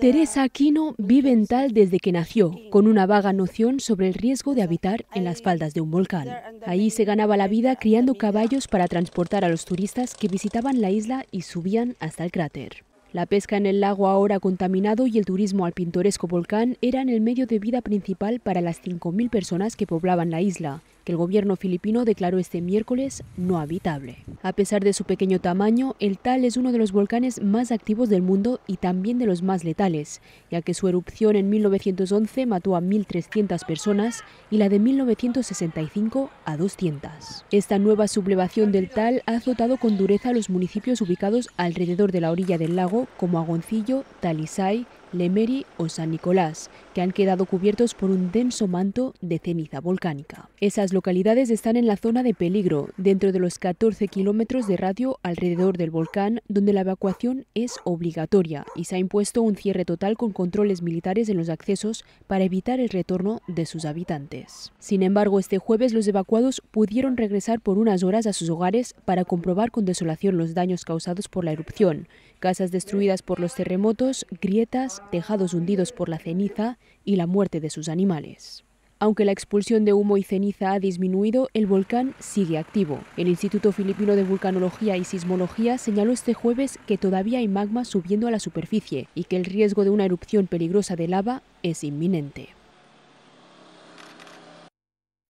Teresa Aquino vive en Tal desde que nació, con una vaga noción sobre el riesgo de habitar en las faldas de un volcán. Ahí se ganaba la vida criando caballos para transportar a los turistas que visitaban la isla y subían hasta el cráter. La pesca en el lago ahora contaminado y el turismo al pintoresco volcán eran el medio de vida principal para las 5.000 personas que poblaban la isla, el gobierno filipino declaró este miércoles no habitable. A pesar de su pequeño tamaño, el Tal es uno de los volcanes más activos del mundo y también de los más letales, ya que su erupción en 1911 mató a 1.300 personas y la de 1965 a 200. Esta nueva sublevación del Tal ha azotado con dureza los municipios ubicados alrededor de la orilla del lago como Agoncillo, Talisay, Lemery o San Nicolás, que han quedado cubiertos por un denso manto de ceniza volcánica. Esas localidades están en la zona de peligro, dentro de los 14 kilómetros de radio alrededor del volcán, donde la evacuación es obligatoria y se ha impuesto un cierre total con controles militares en los accesos para evitar el retorno de sus habitantes. Sin embargo, este jueves los evacuados pudieron regresar por unas horas a sus hogares para comprobar con desolación los daños causados por la erupción, casas destruidas por los terremotos, grietas, tejados hundidos por la ceniza y la muerte de sus animales. Aunque la expulsión de humo y ceniza ha disminuido, el volcán sigue activo. El Instituto Filipino de Vulcanología y Sismología señaló este jueves que todavía hay magma subiendo a la superficie y que el riesgo de una erupción peligrosa de lava es inminente.